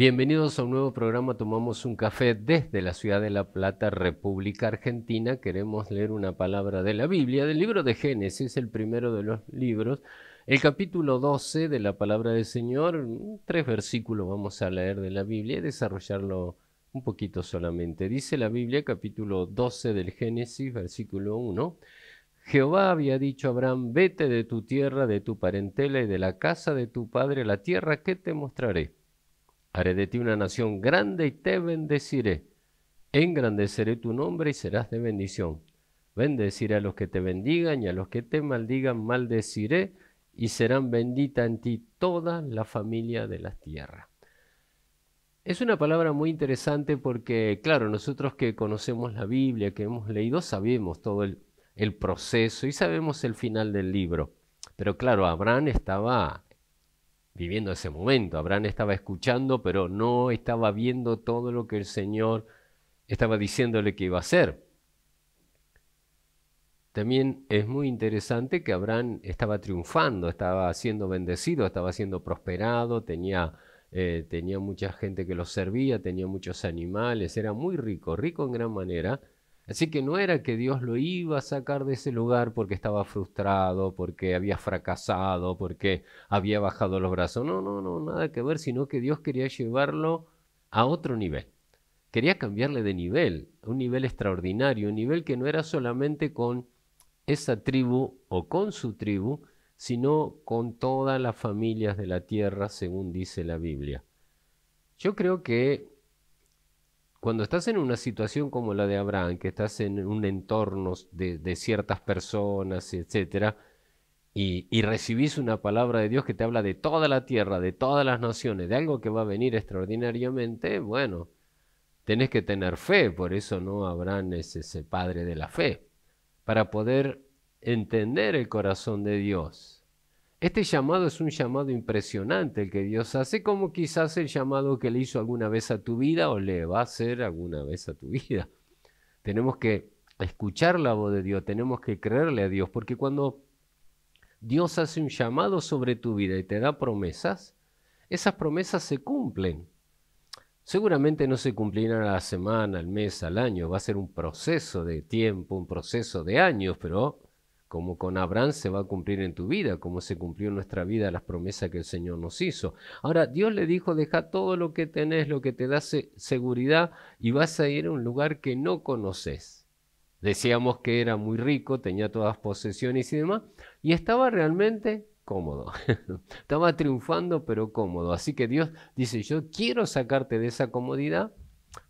Bienvenidos a un nuevo programa Tomamos un café desde la ciudad de La Plata, República Argentina. Queremos leer una palabra de la Biblia, del libro de Génesis, el primero de los libros, el capítulo 12 de la palabra del Señor. Tres versículos vamos a leer de la Biblia y desarrollarlo un poquito solamente. Dice la Biblia, capítulo 12 del Génesis, versículo 1. Jehová había dicho a Abraham, vete de tu tierra, de tu parentela y de la casa de tu padre a la tierra que te mostraré. Haré de ti una nación grande y te bendeciré. Engrandeceré tu nombre y serás de bendición. Bendeciré a los que te bendigan y a los que te maldigan maldeciré y serán bendita en ti toda la familia de la tierra. Es una palabra muy interesante porque, claro, nosotros que conocemos la Biblia, que hemos leído, sabemos todo el proceso y sabemos el final del libro. Pero claro, Abraham estaba viviendo ese momento. Abraham estaba escuchando, pero no estaba viendo todo lo que el Señor estaba diciéndole que iba a hacer. También es muy interesante que Abraham estaba triunfando, estaba siendo bendecido, estaba siendo prosperado, tenía, eh, tenía mucha gente que lo servía, tenía muchos animales, era muy rico, rico en gran manera, Así que no era que Dios lo iba a sacar de ese lugar porque estaba frustrado, porque había fracasado, porque había bajado los brazos. No, no, no, nada que ver, sino que Dios quería llevarlo a otro nivel. Quería cambiarle de nivel, un nivel extraordinario, un nivel que no era solamente con esa tribu o con su tribu, sino con todas las familias de la tierra, según dice la Biblia. Yo creo que cuando estás en una situación como la de Abraham, que estás en un entorno de, ciertas personas, etcétera, y, y, recibís una palabra de Dios que te habla de toda la tierra, de todas las naciones, de algo que va a venir extraordinariamente, bueno, tenés que tener fe, por eso no Abraham es ese padre de la fe, para poder entender el corazón de Dios este llamado es un llamado impresionante el que Dios hace, como quizás el llamado que le hizo alguna vez a tu vida o le va a hacer alguna vez a tu vida. Tenemos que escuchar la voz de Dios, tenemos que creerle a Dios, porque cuando Dios hace un llamado sobre tu vida y te da promesas, esas promesas se cumplen. Seguramente no se cumplirán a la semana, al mes, al año, va a ser un proceso de tiempo, un proceso de años, pero como con Abraham se va a cumplir en tu vida, como se cumplió en nuestra vida las promesas que el Señor nos hizo. Ahora, Dios le dijo, deja todo lo que tenés, lo que te da seguridad, y vas a ir a un lugar que no conoces. Decíamos que era muy rico, tenía todas posesiones y demás, y estaba realmente cómodo. estaba triunfando, pero cómodo. Así que Dios dice, yo quiero sacarte de esa comodidad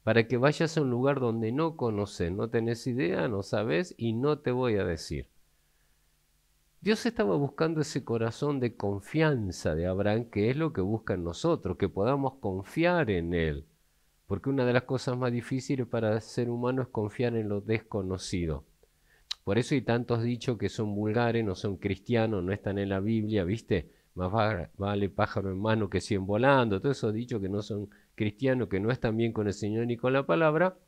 para que vayas a un lugar donde no conoces, no tenés idea, no sabes y no te voy a decir. Dios estaba buscando ese corazón de confianza de Abraham, que es lo que buscan nosotros, que podamos confiar en Él. Porque una de las cosas más difíciles para el ser humano es confiar en lo desconocido. Por eso hay tantos dichos que son vulgares, no son cristianos, no están en la Biblia, ¿viste? Más vale pájaro en mano que cien volando. Todos esos dichos que no son cristianos, que no están bien con el Señor ni con la palabra,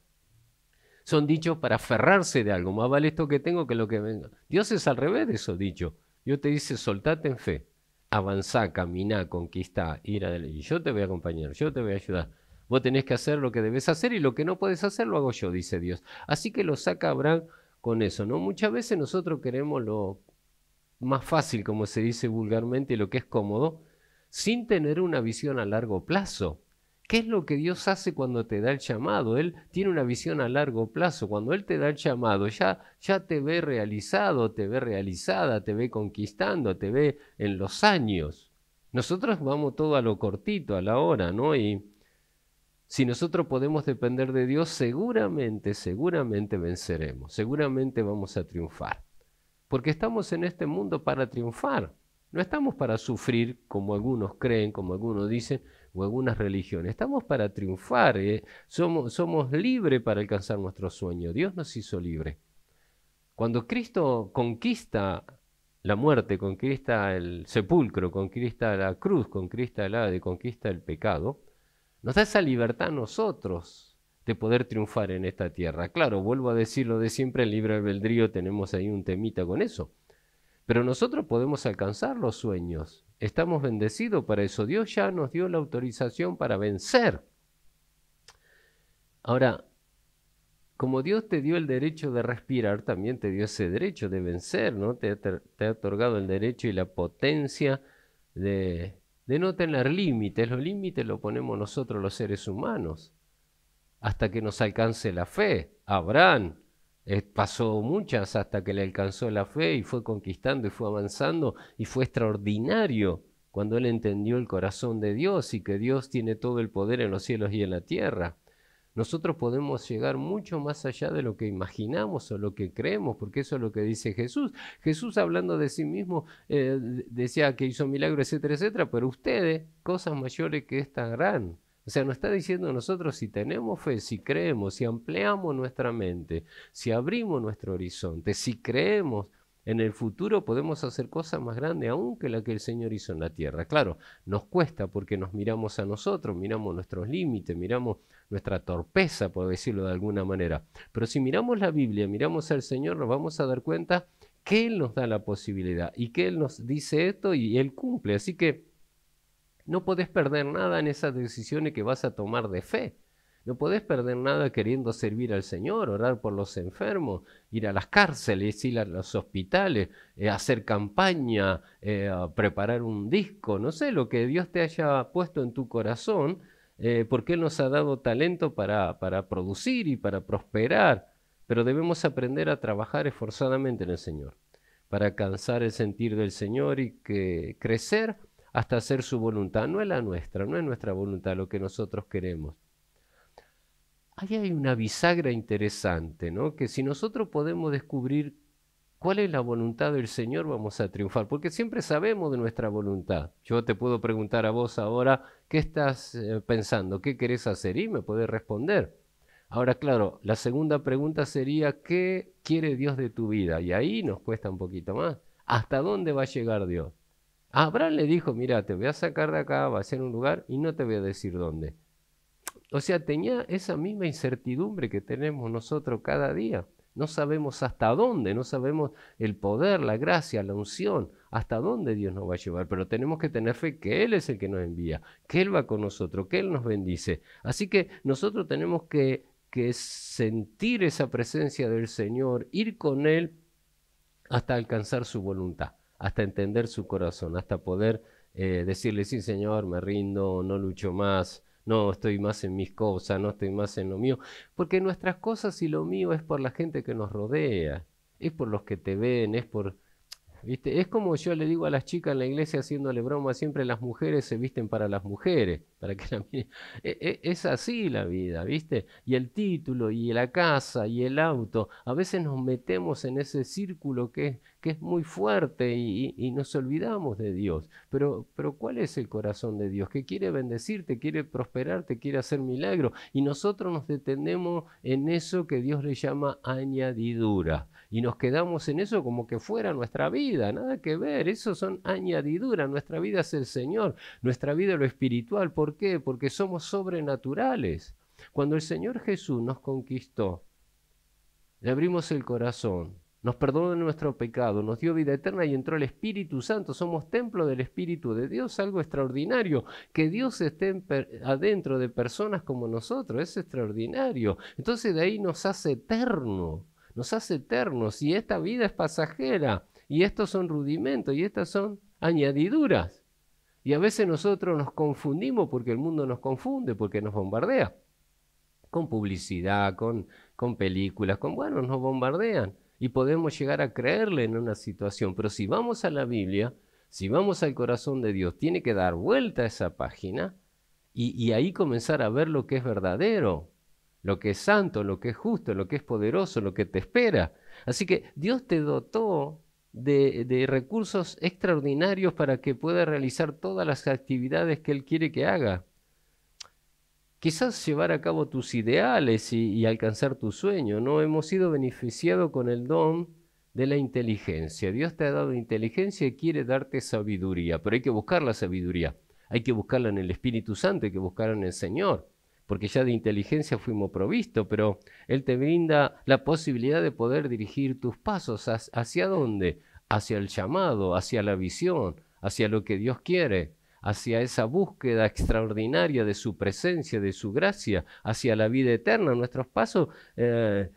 son dichos para aferrarse de algo. Más vale esto que tengo que lo que venga. Dios es al revés de eso dicho. Dios te dice, soltate en fe, avanza, camina, conquista, ir adelante. Y yo te voy a acompañar, yo te voy a ayudar. Vos tenés que hacer lo que debes hacer y lo que no puedes hacer lo hago yo, dice Dios. Así que lo saca Abraham con eso, ¿no? Muchas veces nosotros queremos lo más fácil, como se dice vulgarmente, lo que es cómodo, sin tener una visión a largo plazo. ¿Qué es lo que Dios hace cuando te da el llamado? Él tiene una visión a largo plazo. Cuando Él te da el llamado, ya, ya te ve realizado, te ve realizada, te ve conquistando, te ve en los años. Nosotros vamos todo a lo cortito, a la hora, ¿no? Y si nosotros podemos depender de Dios, seguramente, seguramente venceremos, seguramente vamos a triunfar. Porque estamos en este mundo para triunfar. No estamos para sufrir como algunos creen, como algunos dicen, o algunas religiones. Estamos para triunfar, ¿eh? somos, somos libres para alcanzar nuestro sueño. Dios nos hizo libre. Cuando Cristo conquista la muerte, conquista el sepulcro, conquista la cruz, conquista el de conquista el pecado, nos da esa libertad a nosotros de poder triunfar en esta tierra. Claro, vuelvo a decirlo de siempre, el libre albedrío, tenemos ahí un temita con eso. Pero nosotros podemos alcanzar los sueños. Estamos bendecidos para eso. Dios ya nos dio la autorización para vencer. Ahora, como Dios te dio el derecho de respirar, también te dio ese derecho de vencer, ¿no? Te, ha otorgado el derecho y la potencia de, no tener límites. Los límites los ponemos nosotros los seres humanos, hasta que nos alcance la fe. Abraham eh, pasó muchas hasta que le alcanzó la fe y fue conquistando y fue avanzando y fue extraordinario cuando él entendió el corazón de Dios y que Dios tiene todo el poder en los cielos y en la tierra. Nosotros podemos llegar mucho más allá de lo que imaginamos o lo que creemos, porque eso es lo que dice Jesús. Jesús hablando de sí mismo eh, decía que hizo milagros, etcétera, etcétera, pero ustedes, cosas mayores que esta gran o sea, nos está diciendo nosotros si tenemos fe, si creemos, si ampliamos nuestra mente, si abrimos nuestro horizonte, si creemos en el futuro, podemos hacer cosas más grandes aún que la que el Señor hizo en la tierra. Claro, nos cuesta porque nos miramos a nosotros, miramos nuestros límites, miramos nuestra torpeza, por decirlo de alguna manera. Pero si miramos la Biblia, miramos al Señor, nos vamos a dar cuenta que Él nos da la posibilidad y que Él nos dice esto y Él cumple. Así que no podés perder nada en esas decisiones que vas a tomar de fe. No podés perder nada queriendo servir al Señor, orar por los enfermos, ir a las cárceles, ir a los hospitales, eh, hacer campaña, eh, preparar un disco, no sé, lo que Dios te haya puesto en tu corazón, eh, porque Él nos ha dado talento para, para producir y para prosperar. Pero debemos aprender a trabajar esforzadamente en el Señor, para alcanzar el sentir del Señor y que crecer hasta hacer su voluntad. No es la nuestra, no es nuestra voluntad lo que nosotros queremos. Ahí hay una bisagra interesante, ¿no? Que si nosotros podemos descubrir cuál es la voluntad del Señor, vamos a triunfar, porque siempre sabemos de nuestra voluntad. Yo te puedo preguntar a vos ahora, ¿qué estás eh, pensando? ¿Qué querés hacer? Y me podés responder. Ahora, claro, la segunda pregunta sería, ¿qué quiere Dios de tu vida? Y ahí nos cuesta un poquito más. ¿Hasta dónde va a llegar Dios? Abraham le dijo, mira, te voy a sacar de acá, va a ser un lugar y no te voy a decir dónde. O sea, tenía esa misma incertidumbre que tenemos nosotros cada día. No sabemos hasta dónde, no sabemos el poder, la gracia, la unción, hasta dónde Dios nos va a llevar, pero tenemos que tener fe que Él es el que nos envía, que Él va con nosotros, que Él nos bendice. Así que nosotros tenemos que, que sentir esa presencia del Señor, ir con Él hasta alcanzar su voluntad hasta entender su corazón, hasta poder eh, decirle, sí Señor, me rindo, no lucho más, no estoy más en mis cosas, no estoy más en lo mío, porque nuestras cosas y lo mío es por la gente que nos rodea, es por los que te ven, es por ¿viste? Es como yo le digo a las chicas en la iglesia haciéndole broma, siempre las mujeres se visten para las mujeres, para que e, e, Es así la vida, ¿viste? Y el título, y la casa, y el auto, a veces nos metemos en ese círculo que, es muy fuerte y, nos olvidamos de Dios. Pero, pero ¿cuál es el corazón de Dios? Que quiere bendecirte, quiere prosperarte, quiere hacer milagros. Y nosotros nos detenemos en eso que Dios le llama añadidura y nos quedamos en eso como que fuera nuestra vida, nada que ver, eso son añadiduras, nuestra vida es el Señor, nuestra vida es lo espiritual, ¿por qué? Porque somos sobrenaturales. Cuando el Señor Jesús nos conquistó, le abrimos el corazón, nos perdonó nuestro pecado, nos dio vida eterna y entró el Espíritu Santo. Somos templo del Espíritu de Dios, algo extraordinario. Que Dios esté adentro de personas como nosotros es extraordinario. Entonces de ahí nos hace eterno nos hace eternos y esta vida es pasajera y estos son rudimentos y estas son añadiduras. Y a veces nosotros nos confundimos porque el mundo nos confunde, porque nos bombardea. Con publicidad, con, con películas, con, bueno, nos bombardean y podemos llegar a creerle en una situación. Pero si vamos a la Biblia, si vamos al corazón de Dios, tiene que dar vuelta a esa página y ahí comenzar a ver lo que es verdadero, lo que es santo, lo que es justo, lo que es poderoso, lo que te espera. Así que Dios te dotó de, recursos extraordinarios para que pueda realizar todas las actividades que Él quiere que haga. Quizás llevar a cabo tus ideales y, y alcanzar tu sueño. No hemos sido beneficiados con el don de la inteligencia. Dios te ha dado inteligencia y quiere darte sabiduría, pero hay que buscar la sabiduría. Hay que buscarla en el Espíritu Santo, hay que buscarla en el Señor porque ya de inteligencia fuimos provistos, pero Él te brinda la posibilidad de poder dirigir tus pasos. ¿Hacia dónde? Hacia el llamado, hacia la visión, hacia lo que Dios quiere, hacia esa búsqueda extraordinaria de su presencia, de su gracia, hacia la vida eterna. Nuestros pasos eh,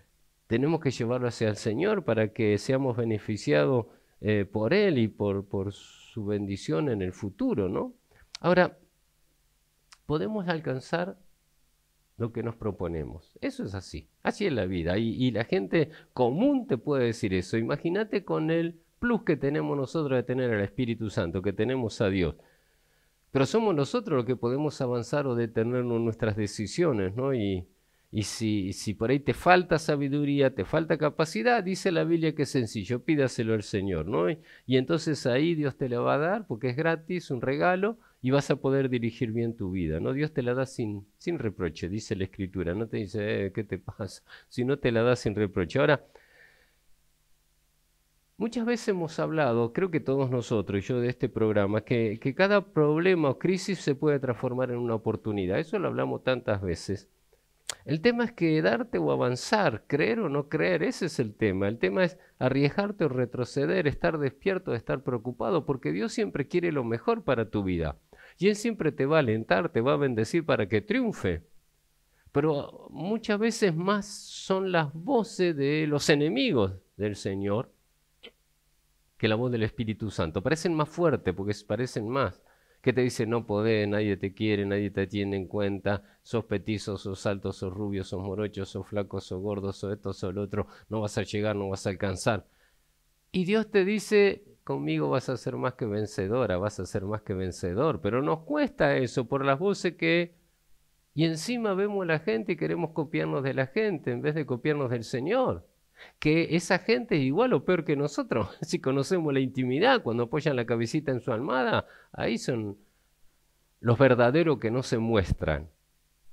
tenemos que llevarlo hacia el Señor para que seamos beneficiados eh, por Él y por, por su bendición en el futuro, ¿no? Ahora, podemos alcanzar lo que nos proponemos. Eso es así, así es la vida. Y, la gente común te puede decir eso. Imagínate con el plus que tenemos nosotros de tener al Espíritu Santo, que tenemos a Dios. Pero somos nosotros los que podemos avanzar o detenernos en nuestras decisiones, ¿no? Y, si, si, por ahí te falta sabiduría, te falta capacidad, dice la Biblia que es sencillo, pídaselo al Señor, ¿no? Y, y entonces ahí Dios te lo va a dar porque es gratis, un regalo, y vas a poder dirigir bien tu vida. ¿no? Dios te la da sin, sin reproche, dice la Escritura. No te dice, eh, ¿qué te pasa? Si no te la da sin reproche. Ahora, muchas veces hemos hablado, creo que todos nosotros, y yo de este programa, que, que cada problema o crisis se puede transformar en una oportunidad. Eso lo hablamos tantas veces. El tema es quedarte o avanzar, creer o no creer, ese es el tema. El tema es arriesgarte o retroceder, estar despierto, estar preocupado, porque Dios siempre quiere lo mejor para tu vida. Y Él siempre te va a alentar, te va a bendecir para que triunfe. Pero muchas veces más son las voces de los enemigos del Señor que la voz del Espíritu Santo. Parecen más fuertes porque parecen más. Que te dice no podés, nadie te quiere, nadie te tiene en cuenta, sos petizo, sos alto, sos rubio, sos morochos, sos flacos, sos gordo, sos esto, sos lo otro, no vas a llegar, no vas a alcanzar. Y Dios te dice, conmigo vas a ser más que vencedora, vas a ser más que vencedor. Pero nos cuesta eso por las voces que... Y encima vemos a la gente y queremos copiarnos de la gente en vez de copiarnos del Señor. Que esa gente es igual o peor que nosotros. Si conocemos la intimidad, cuando apoyan la cabecita en su almada, ahí son los verdaderos que no se muestran.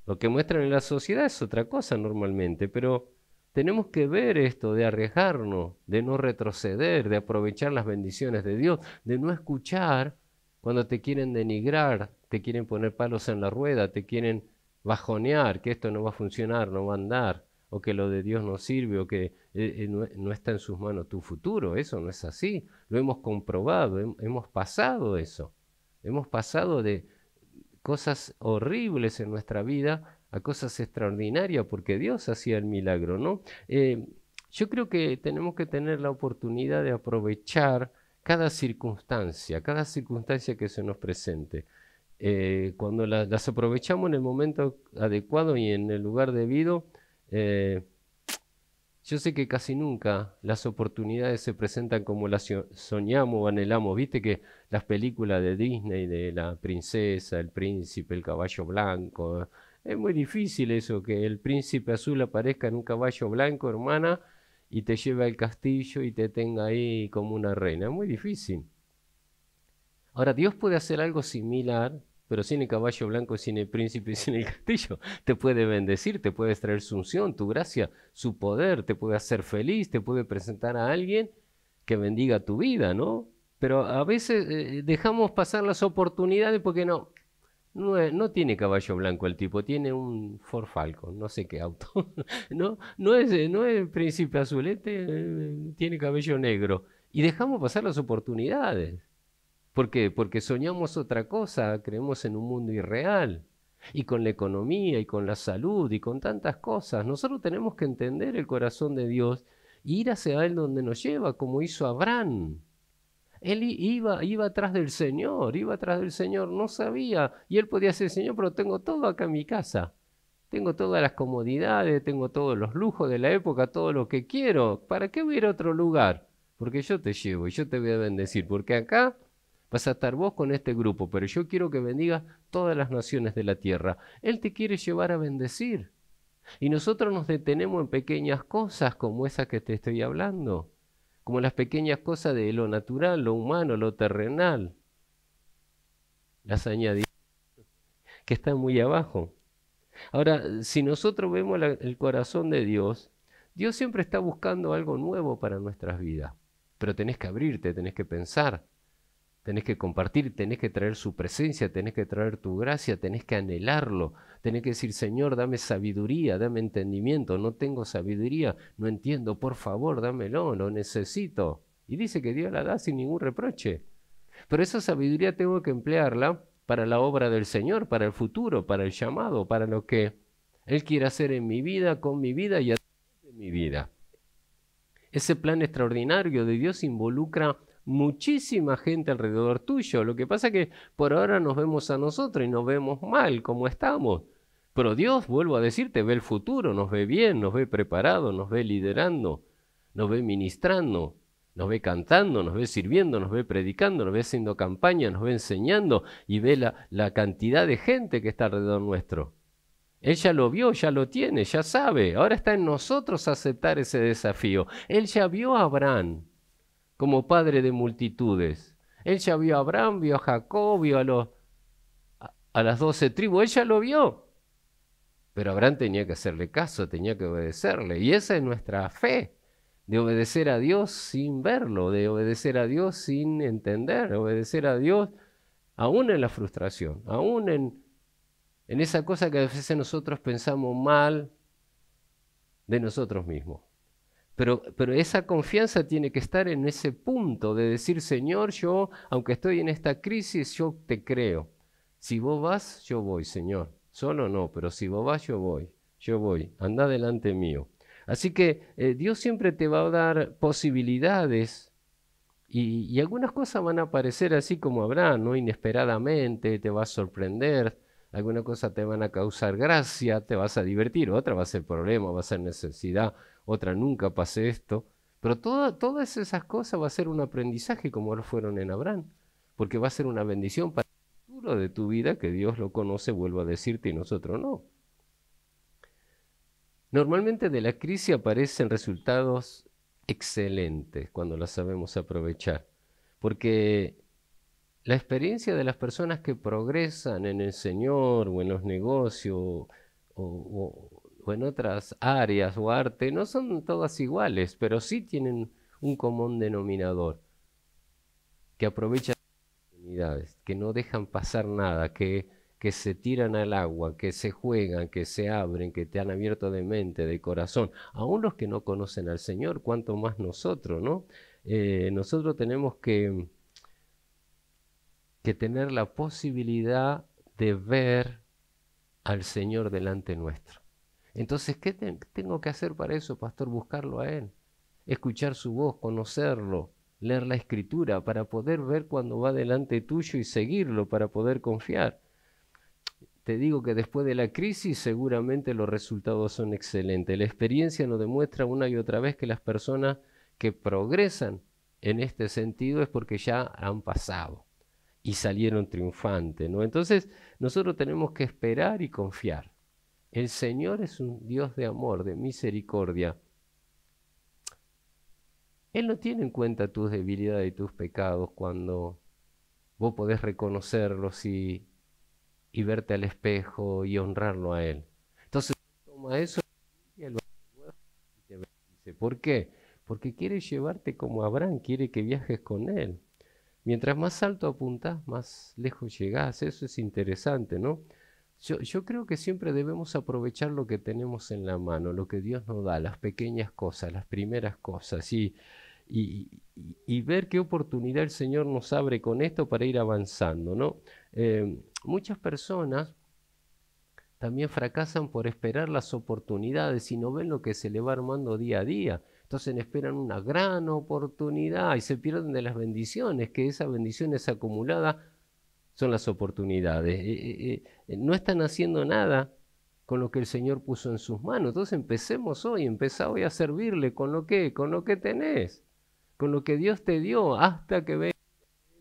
Lo que muestran en la sociedad es otra cosa normalmente, pero tenemos que ver esto de arriesgarnos, de no retroceder, de aprovechar las bendiciones de Dios, de no escuchar cuando te quieren denigrar, te quieren poner palos en la rueda, te quieren bajonear, que esto no va a funcionar, no va a andar, o que lo de Dios no sirve, o que eh, eh, no, está en sus manos tu futuro. Eso no es así. Lo hemos comprobado, hemos pasado eso. Hemos pasado de cosas horribles en nuestra vida a cosas extraordinarias porque Dios hacía el milagro, ¿no? Eh, yo creo que tenemos que tener la oportunidad de aprovechar cada circunstancia, cada circunstancia que se nos presente. Eh, cuando las aprovechamos en el momento adecuado y en el lugar debido, eh, yo sé que casi nunca las oportunidades se presentan como las soñamos o anhelamos. Viste que las películas de Disney, de la princesa, el príncipe, el caballo blanco, es muy difícil eso, que el príncipe azul aparezca en un caballo blanco, hermana, y te lleve al castillo y te tenga ahí como una reina. Es muy difícil. Ahora, Dios puede hacer algo similar, pero sin el caballo blanco, sin el príncipe, sin el castillo. Te puede bendecir, te puede extraer su unción, tu gracia, su poder, te puede hacer feliz, te puede presentar a alguien que bendiga tu vida, ¿no? Pero a veces eh, dejamos pasar las oportunidades porque no, no, tiene caballo blanco el tipo, tiene un Ford Falcon, no sé qué auto. no, no, es, eh, no príncipe azulete, eh, tiene cabello negro. Y dejamos pasar las oportunidades. ¿Por qué? Porque soñamos otra cosa, creemos en un mundo irreal. Y con la economía, y con la salud, y con tantas cosas. Nosotros tenemos que entender el corazón de Dios e ir hacia Él donde nos lleva, como hizo Abraham. Él iba, iba atrás del Señor, iba atrás del Señor, no sabía. Y él podía ser Señor, pero tengo todo acá en mi casa. Tengo todas las comodidades, tengo todos los lujos de la época, todo lo que quiero. ¿Para qué voy ir a otro lugar? Porque yo te llevo y yo te voy a bendecir. Porque acá vas a estar vos con este grupo, pero yo quiero que bendigas todas las naciones de la tierra. Él te quiere llevar a bendecir. Y nosotros nos detenemos en pequeñas cosas como esas que te estoy hablando como las pequeñas cosas de lo natural, lo humano, lo terrenal. Las añadidas que están muy abajo. Ahora, si nosotros vemos el corazón de Dios, Dios siempre está buscando algo nuevo para nuestras vidas. Pero tenés que abrirte, tenés que pensar, tenés que compartir, tenés que traer su presencia, tenés que traer tu gracia, tenés que anhelarlo, tenés que decir, Señor, dame sabiduría, dame entendimiento, no tengo sabiduría, no entiendo, por favor, dámelo, lo necesito. Y dice que Dios la da sin ningún reproche. Pero esa sabiduría tengo que emplearla para la obra del Señor, para el futuro, para el llamado, para lo que Él quiere hacer en mi vida, con mi vida y a través de mi vida. Ese plan extraordinario de Dios involucra muchísima gente alrededor tuyo. Lo que pasa es que por ahora nos vemos a nosotros y nos vemos mal como estamos. Pero Dios, vuelvo a decirte, ve el futuro, nos ve bien, nos ve preparado, nos ve liderando, nos ve ministrando, nos ve cantando, nos ve sirviendo, nos ve predicando, nos ve haciendo campaña, nos ve enseñando y ve la, la cantidad de gente que está alrededor nuestro. Él ya lo vio, ya lo tiene, ya sabe. Ahora está en nosotros aceptar ese desafío. Él ya vio a Abraham, como padre de multitudes. Él ya vio a Abraham, vio a Jacob, vio a, los, a, las doce tribus, Ella lo vio. Pero Abraham tenía que hacerle caso, tenía que obedecerle. Y esa es nuestra fe, de obedecer a Dios sin verlo, de obedecer a Dios sin entender, obedecer a Dios aún en la frustración, aún en, en esa cosa que a veces nosotros pensamos mal de nosotros mismos. Pero, esa confianza tiene que estar en ese punto de decir, Señor, yo, aunque estoy en esta crisis, yo te creo. Si vos vas, yo voy, Señor. Solo no, pero si vos vas, yo voy. Yo voy. Anda delante mío. Así que eh, Dios siempre te va a dar posibilidades y, y, algunas cosas van a aparecer así como habrá, ¿no? Inesperadamente, te va a sorprender, alguna cosa te van a causar gracia, te vas a divertir, otra va a ser problema, va a ser necesidad, otra nunca pase esto. Pero toda, todas esas cosas va a ser un aprendizaje como lo fueron en Abraham, porque va a ser una bendición para el futuro de tu vida que Dios lo conoce, vuelvo a decirte, y nosotros no. Normalmente de la crisis aparecen resultados excelentes cuando las sabemos aprovechar, porque la experiencia de las personas que progresan en el Señor o en los negocios o, en otras áreas o arte no son todas iguales, pero sí tienen un común denominador, que aprovechan las oportunidades, que no dejan pasar nada, que, se tiran al agua, que se juegan, que se abren, que te han abierto de mente, de corazón. Aún los que no conocen al Señor, cuanto más nosotros, ¿no? Eh, nosotros tenemos que que tener la posibilidad de ver al Señor delante nuestro. Entonces, ¿qué tengo que hacer para eso, pastor? Buscarlo a Él, escuchar su voz, conocerlo, leer la escritura para poder ver cuando va delante tuyo y seguirlo, para poder confiar. Te digo que después de la crisis seguramente los resultados son excelentes. La experiencia nos demuestra una y otra vez que las personas que progresan en este sentido es porque ya han pasado y salieron triunfantes. ¿no? Entonces nosotros tenemos que esperar y confiar. El Señor es un Dios de amor, de misericordia. Él no tiene en cuenta tus debilidades y tus pecados cuando vos podés reconocerlos y, y verte al espejo y honrarlo a Él. Entonces toma eso y lo ¿Por qué? Porque quiere llevarte como Abraham, quiere que viajes con Él. Mientras más alto apuntas, más lejos llegás. Eso es interesante, ¿no? Yo, creo que siempre debemos aprovechar lo que tenemos en la mano, lo que Dios nos da, las pequeñas cosas, las primeras cosas, y, ver qué oportunidad el Señor nos abre con esto para ir avanzando, ¿no? Eh, muchas personas también fracasan por esperar las oportunidades y no ven lo que se le va armando día a día. Entonces esperan una gran oportunidad y se pierden de las bendiciones, que esas bendiciones acumuladas son las oportunidades. Eh, eh, eh, no están haciendo nada con lo que el Señor puso en sus manos. Entonces empecemos hoy, empezá hoy a servirle con lo que, con lo que tenés, con lo que Dios te dio, hasta que venga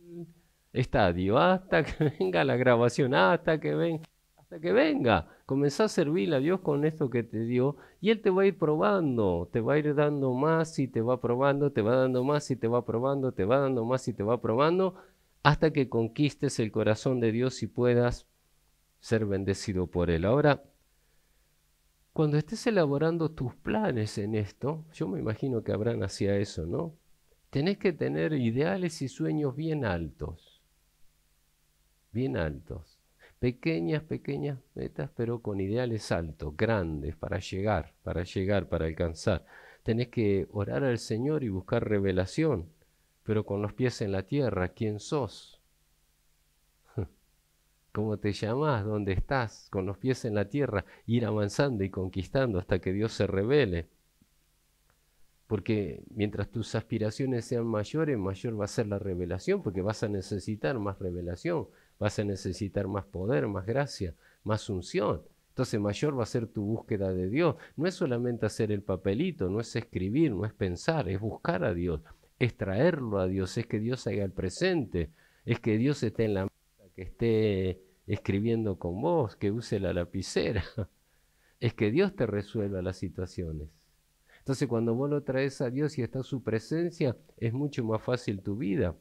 el estadio, hasta que venga la grabación, hasta que venga, hasta que venga. Comenzás a servir a Dios con esto que te dio y Él te va a ir probando, te va a ir dando más y te va probando, te va dando más y te va probando, te va dando más y te va probando, hasta que conquistes el corazón de Dios y puedas ser bendecido por Él. Ahora, cuando estés elaborando tus planes en esto, yo me imagino que habrán hacia eso, ¿no? Tenés que tener ideales y sueños bien altos, bien altos pequeñas, pequeñas metas, pero con ideales altos, grandes, para llegar, para llegar, para alcanzar. Tenés que orar al Señor y buscar revelación, pero con los pies en la tierra, ¿quién sos? ¿Cómo te llamás? ¿Dónde estás? Con los pies en la tierra, ir avanzando y conquistando hasta que Dios se revele. Porque mientras tus aspiraciones sean mayores, mayor va a ser la revelación, porque vas a necesitar más revelación, vas a necesitar más poder, más gracia, más unción. Entonces mayor va a ser tu búsqueda de Dios. No es solamente hacer el papelito, no es escribir, no es pensar, es buscar a Dios, es traerlo a Dios, es que Dios haga el presente, es que Dios esté en la mesa, que esté escribiendo con vos, que use la lapicera, es que Dios te resuelva las situaciones. Entonces cuando vos lo traes a Dios y está su presencia, es mucho más fácil tu vida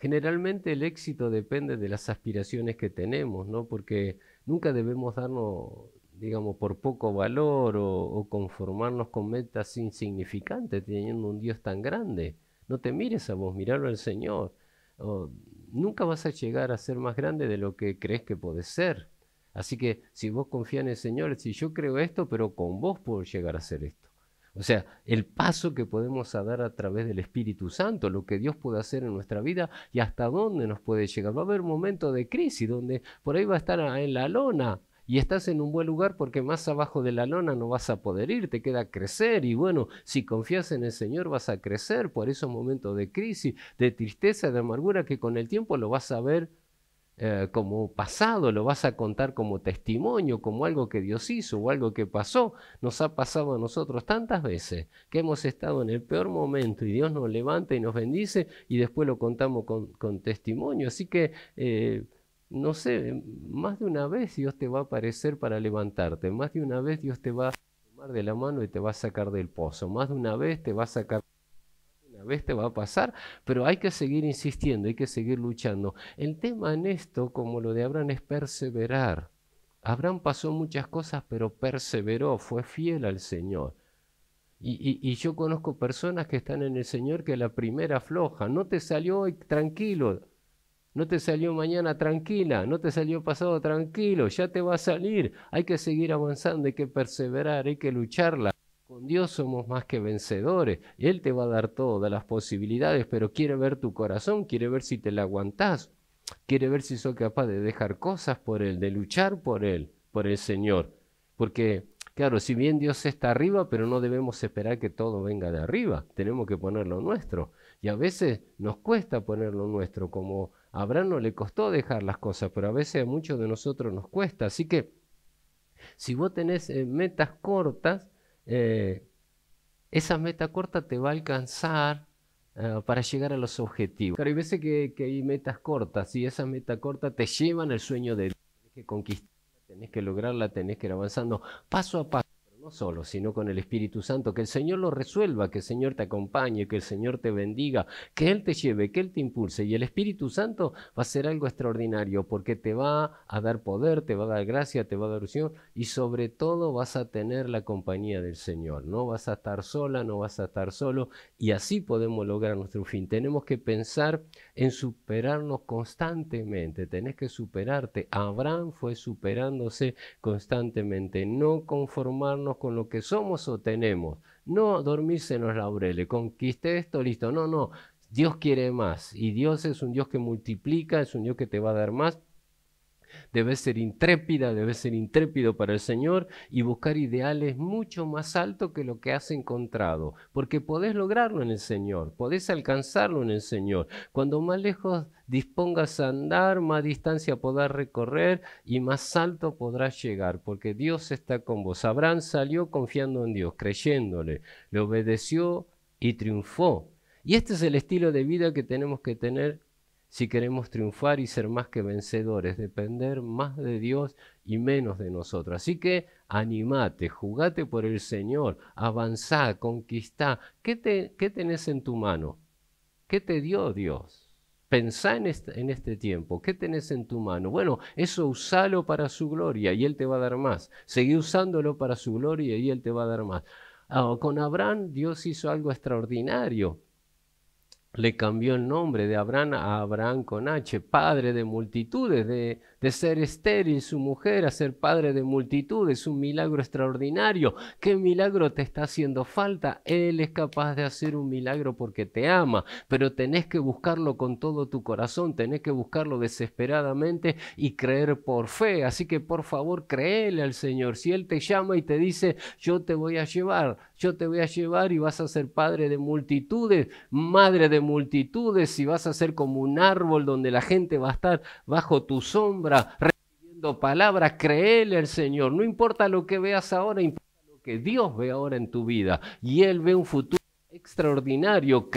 generalmente el éxito depende de las aspiraciones que tenemos, ¿no? Porque nunca debemos darnos, digamos, por poco valor o, conformarnos con metas insignificantes, teniendo un Dios tan grande. No te mires a vos, miralo al Señor. Oh, nunca vas a llegar a ser más grande de lo que crees que podés ser. Así que si vos confías en el Señor, si yo creo esto, pero con vos puedo llegar a ser esto. O sea, el paso que podemos dar a través del Espíritu Santo, lo que Dios puede hacer en nuestra vida y hasta dónde nos puede llegar. Va a haber momentos de crisis donde por ahí va a estar en la lona y estás en un buen lugar porque más abajo de la lona no vas a poder ir, te queda crecer y bueno, si confías en el Señor vas a crecer por esos momentos de crisis, de tristeza, de amargura que con el tiempo lo vas a ver eh, como pasado, lo vas a contar como testimonio, como algo que Dios hizo o algo que pasó. Nos ha pasado a nosotros tantas veces que hemos estado en el peor momento y Dios nos levanta y nos bendice y después lo contamos con, testimonio. Así que... Eh, no sé, más de una vez Dios te va a aparecer para levantarte, más de una vez Dios te va a tomar de la mano y te va a sacar del pozo, más de una vez te va a sacar Vez te va a pasar, pero hay que seguir insistiendo, hay que seguir luchando. El tema en esto, como lo de Abraham, es perseverar. Abraham pasó muchas cosas, pero perseveró, fue fiel al Señor. Y, y, yo conozco personas que están en el Señor que la primera floja, no te salió hoy tranquilo, no te salió mañana tranquila, no te salió pasado tranquilo, ya te va a salir, hay que seguir avanzando, hay que perseverar, hay que lucharla. Dios somos más que vencedores. Él te va a dar todas las posibilidades, pero quiere ver tu corazón, quiere ver si te la aguantás, quiere ver si soy capaz de dejar cosas por Él, de luchar por Él, por el Señor. Porque, claro, si bien Dios está arriba, pero no debemos esperar que todo venga de arriba, tenemos que poner lo nuestro. Y a veces nos cuesta poner lo nuestro, como a Abraham no le costó dejar las cosas, pero a veces a muchos de nosotros nos cuesta. Así que, si vos tenés eh, metas cortas, eh, esa meta corta te va a alcanzar eh, para llegar a los objetivos. Pero hay veces que, hay metas cortas y esa meta corta te llevan al sueño de que conquistar, tenés que lograrla, tenés que ir avanzando paso a paso no solo, sino con el Espíritu Santo, que el Señor lo resuelva, que el Señor te acompañe, que el Señor te bendiga, que Él te lleve, que Él te impulse. Y el Espíritu Santo va a ser algo extraordinario porque te va a dar poder, te va a dar gracia, te va a dar unción y sobre todo vas a tener la compañía del Señor. No vas a estar sola, no vas a estar solo y así podemos lograr nuestro fin. Tenemos que pensar en superarnos constantemente, tenés que superarte. Abraham fue superándose constantemente, no conformarnos con lo que somos o tenemos, no dormirse en los laureles, conquisté esto, listo, no, no, Dios quiere más y Dios es un Dios que multiplica, es un Dios que te va a dar más Debes ser intrépida, debes ser intrépido para el Señor y buscar ideales mucho más alto que lo que has encontrado, porque podés lograrlo en el Señor, podés alcanzarlo en el Señor. Cuando más lejos dispongas a andar, más distancia podrás recorrer y más alto podrás llegar, porque Dios está con vos. Abraham salió confiando en Dios, creyéndole, le obedeció y triunfó. Y este es el estilo de vida que tenemos que tener si queremos triunfar y ser más que vencedores, depender más de Dios y menos de nosotros. Así que animate, jugate por el Señor, avanzá, conquistá. ¿Qué, te, tenés en tu mano? ¿Qué te dio Dios? Pensá en este, tiempo, ¿qué tenés en tu mano? Bueno, eso usalo para su gloria y Él te va a dar más. Seguí usándolo para su gloria y Él te va a dar más. Ah, con Abraham Dios hizo algo extraordinario le cambió el nombre de Abraham a Abraham con H, padre de multitudes, de, de, ser estéril su mujer a ser padre de multitudes, un milagro extraordinario. ¿Qué milagro te está haciendo falta? Él es capaz de hacer un milagro porque te ama, pero tenés que buscarlo con todo tu corazón, tenés que buscarlo desesperadamente y creer por fe. Así que por favor, créele al Señor. Si Él te llama y te dice, yo te voy a llevar, yo te voy a llevar y vas a ser padre de multitudes, madre de multitudes, y vas a ser como un árbol donde la gente va a estar bajo tu sombra, recibiendo palabras, créele al Señor, no importa lo que veas ahora, importa lo que Dios ve ahora en tu vida, y Él ve un futuro extraordinario,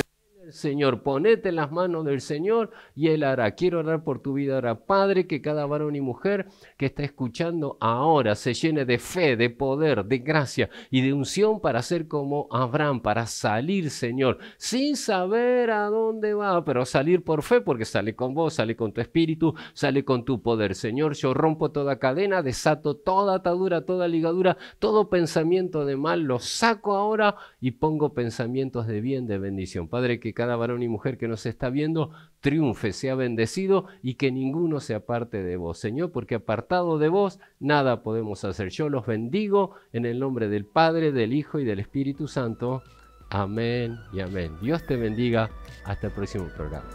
Señor, ponete en las manos del Señor y Él hará. Quiero orar por tu vida ahora, Padre, que cada varón y mujer que está escuchando ahora se llene de fe, de poder, de gracia y de unción para ser como Abraham, para salir, Señor, sin saber a dónde va, pero salir por fe, porque sale con vos, sale con tu espíritu, sale con tu poder. Señor, yo rompo toda cadena, desato toda atadura, toda ligadura, todo pensamiento de mal, lo saco ahora y pongo pensamientos de bien, de bendición. Padre, que cada varón y mujer que nos está viendo triunfe, sea bendecido y que ninguno se aparte de vos, Señor, porque apartado de vos nada podemos hacer. Yo los bendigo en el nombre del Padre, del Hijo y del Espíritu Santo. Amén y amén. Dios te bendiga. Hasta el próximo programa.